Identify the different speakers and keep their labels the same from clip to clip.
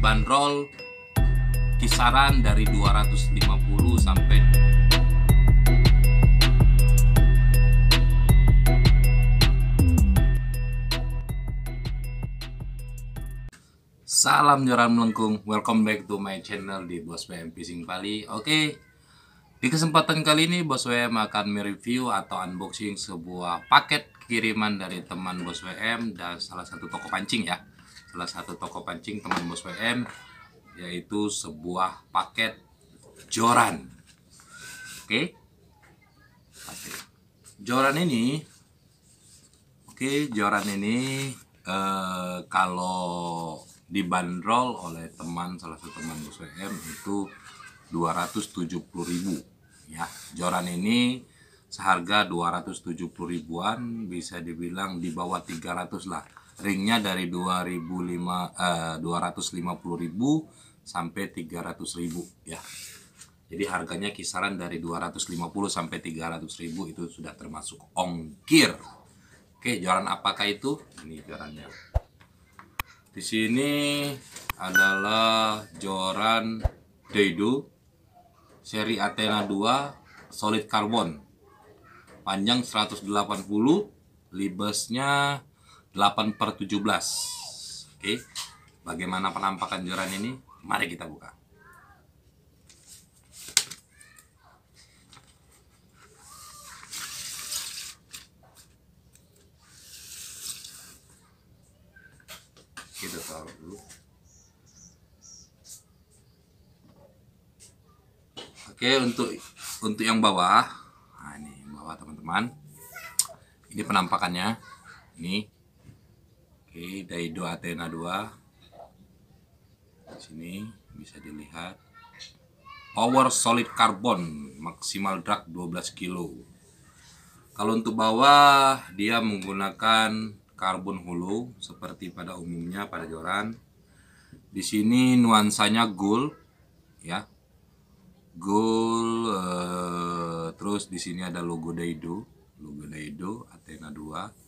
Speaker 1: dibanderol kisaran dari 250 sampai Salam joran melengkung, welcome back to my channel di Bos WM Fishing Bali. Oke, di kesempatan kali ini Bos WM akan mereview atau unboxing sebuah paket kiriman dari teman Bos WM dan salah satu toko pancing ya salah satu toko pancing teman bos WM yaitu sebuah paket joran oke okay? joran ini oke okay, joran ini eh, kalau dibanderol oleh teman salah satu teman bos WM itu 270.000 ya. Joran ini seharga 270 ribuan bisa dibilang di bawah 300 lah ringnya dari 2005 eh, 250.000 sampai 300.000 ya. Jadi harganya kisaran dari 250 sampai 300.000 itu sudah termasuk ongkir. Oke, jualan apakah itu? Ini jualannya. Di sini adalah joran Deido seri Athena 2 solid carbon. Panjang 180, libasnya 8 per 17 Oke Bagaimana penampakan joran ini? Mari kita buka Kita taruh dulu Oke untuk untuk yang bawah nah ini bawah teman-teman ini penampakannya ini Oke, Daido Athena 2. Sini bisa dilihat. Power solid carbon maksimal drag 12 kilo. Kalau untuk bawah dia menggunakan karbon hulu seperti pada umumnya pada joran. Di sini nuansanya gold ya. Gold eh, terus di sini ada logo Daido, logo Daido Athena 2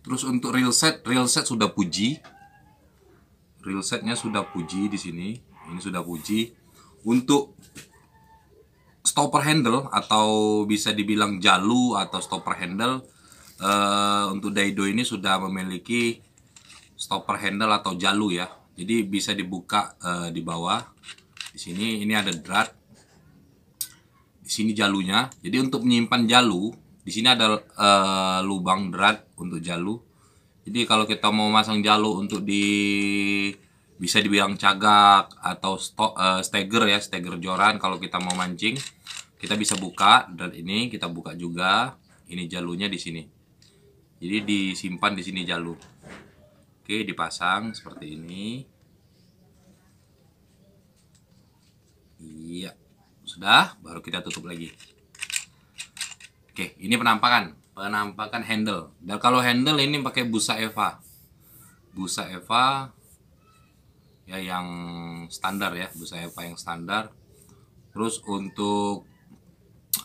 Speaker 1: Terus untuk real set, real set sudah puji. Real setnya sudah puji di sini. Ini sudah puji. Untuk stopper handle atau bisa dibilang jalu atau stopper handle uh, untuk Daido ini sudah memiliki stopper handle atau jalu ya. Jadi bisa dibuka uh, di bawah. Di sini ini ada drat. Di sini jalunya. Jadi untuk menyimpan jalu di sini ada uh, lubang drat untuk jalu jadi kalau kita mau masang jalu untuk di bisa dibilang cagak atau stok, uh, eh, steger ya steger joran kalau kita mau mancing kita bisa buka dan ini kita buka juga ini jalunya di sini jadi disimpan di sini jalu oke dipasang seperti ini iya sudah baru kita tutup lagi Oke, ini penampakan, penampakan handle. Dan kalau handle ini pakai busa Eva. Busa Eva ya yang standar ya, busa Eva yang standar. Terus untuk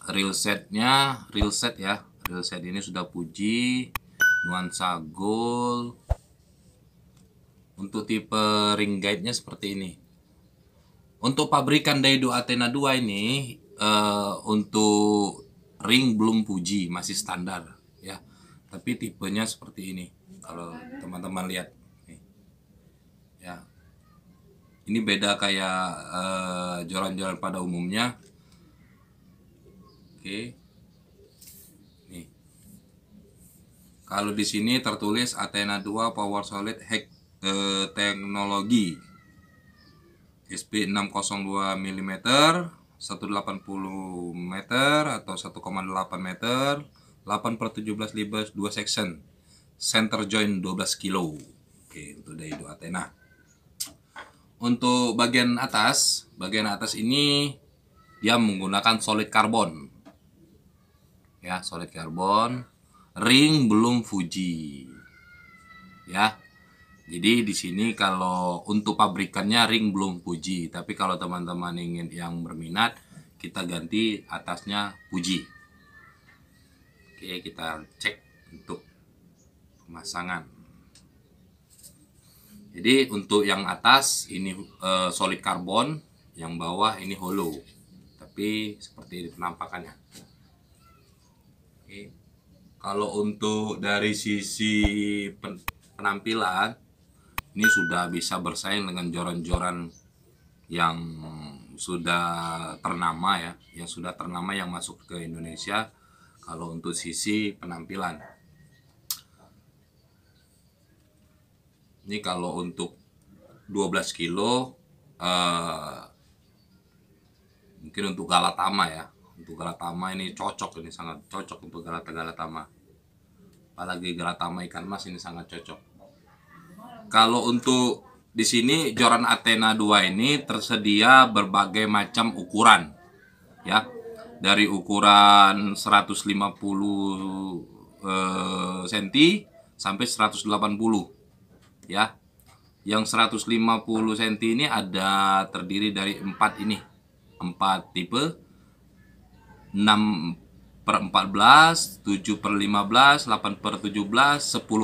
Speaker 1: real setnya, real set ya. Real set ini sudah puji nuansa gold. Untuk tipe ring guide-nya seperti ini. Untuk pabrikan Daido Athena 2 ini uh, untuk ring belum puji masih standar ya tapi tipenya seperti ini kalau teman-teman lihat nih. ya ini beda kayak eh, joran-joran pada umumnya oke nih kalau di sini tertulis Athena 2 Power Solid Hack uh, Teknologi SP 602 mm 180 meter atau 1,8 meter 8 per 17 libas 2 section center joint 12 kilo oke untuk dari 2 Athena untuk bagian atas bagian atas ini dia menggunakan solid karbon ya solid karbon ring belum Fuji ya jadi di sini kalau untuk pabrikannya ring belum puji, tapi kalau teman-teman ingin yang berminat kita ganti atasnya puji. Oke, kita cek untuk pemasangan. Jadi untuk yang atas ini e, solid karbon, yang bawah ini hollow. Tapi seperti ini penampakannya. Oke. Kalau untuk dari sisi penampilan ini sudah bisa bersaing dengan joran-joran yang sudah ternama ya, yang sudah ternama yang masuk ke Indonesia kalau untuk sisi penampilan. Ini kalau untuk 12 kilo eh, mungkin untuk Galatama ya. Untuk Galatama ini cocok ini sangat cocok untuk Galatama. Apalagi Galatama ikan mas ini sangat cocok. Kalau untuk di sini joran Athena 2 ini tersedia berbagai macam ukuran. Ya. Dari ukuran 150 eh, cm sampai 180. Ya. Yang 150 cm ini ada terdiri dari empat ini. empat tipe 6 per 14, 7 per 15, 8 per 17, 10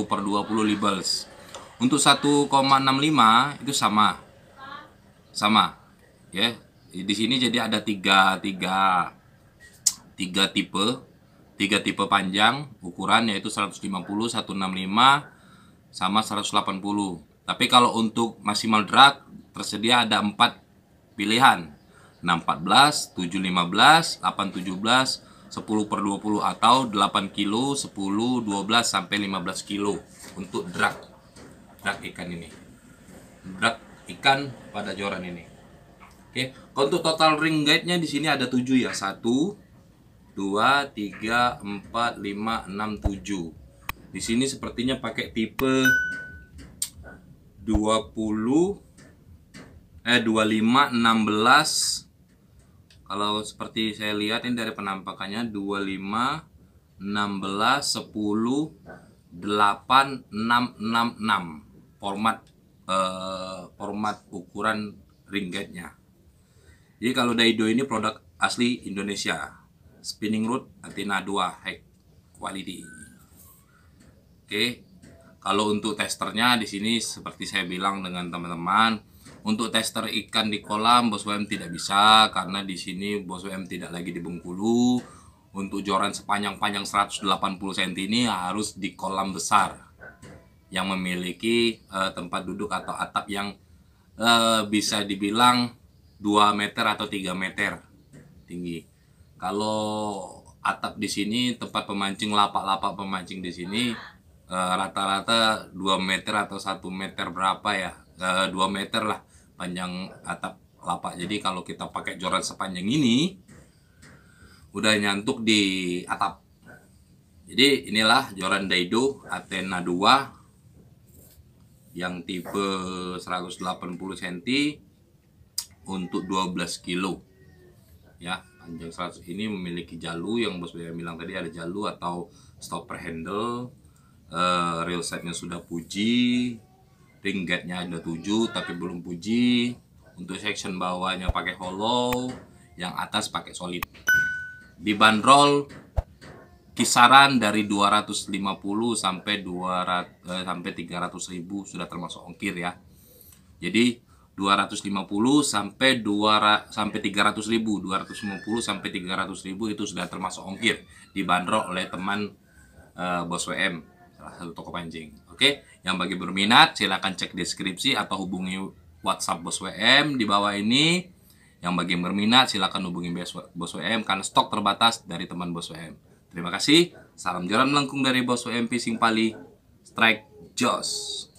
Speaker 1: per 20 labels untuk 1,65 itu sama. Sama. Ya, yeah. di sini jadi ada tiga, tiga, tiga tipe tiga tipe panjang ukuran yaitu 150, 165 sama 180. Tapi kalau untuk maksimal drag tersedia ada empat pilihan 614, 715, 817, 10 per 20 atau 8 kilo, 10, 12 sampai 15 kilo untuk drag bedak ikan ini bedak ikan pada joran ini oke okay. untuk total ring guide nya di sini ada 7 ya 1 2 3 4 5 6 7 di sini sepertinya pakai tipe 20 eh 25 16 kalau seperti saya lihat ini dari penampakannya 25 16 10 8 6 6 6 format uh, format ukuran ringgitnya. Jadi kalau Daido ini produk asli Indonesia. Spinning root Athena 2 high quality. Oke. Kalau untuk testernya di sini seperti saya bilang dengan teman-teman, untuk tester ikan di kolam Bos WM tidak bisa karena di sini Bos WM tidak lagi di Bengkulu. Untuk joran sepanjang panjang 180 cm ini harus di kolam besar yang memiliki uh, tempat duduk atau atap yang uh, bisa dibilang 2 meter atau 3 meter tinggi. Kalau atap di sini tempat pemancing lapak-lapak pemancing di sini eh, rata-rata uh, 2 meter atau 1 meter berapa ya? Uh, 2 meter lah panjang atap lapak. Jadi kalau kita pakai joran sepanjang ini udah nyantuk di atap. Jadi inilah joran Daido Athena 2 yang tipe 180 cm untuk 12 kilo ya panjang 100 ini memiliki jalu yang bos saya bilang tadi ada jalu atau stopper handle uh, eh, rail setnya sudah puji ring guide nya ada 7 tapi belum puji untuk section bawahnya pakai hollow yang atas pakai solid dibanderol kisaran dari 250 sampai 200 eh, sampai 300 ribu sudah termasuk ongkir ya. Jadi 250 sampai 2 sampai 300 ribu, 250 sampai 300 ribu itu sudah termasuk ongkir dibanderol oleh teman eh, bos WM salah satu toko pancing. Oke, yang bagi berminat silahkan cek deskripsi atau hubungi WhatsApp bos WM di bawah ini. Yang bagi berminat silahkan hubungi bos WM karena stok terbatas dari teman bos WM. Terima kasih. Salam jalan melengkung dari Bos WMP Singpali. Strike Joss.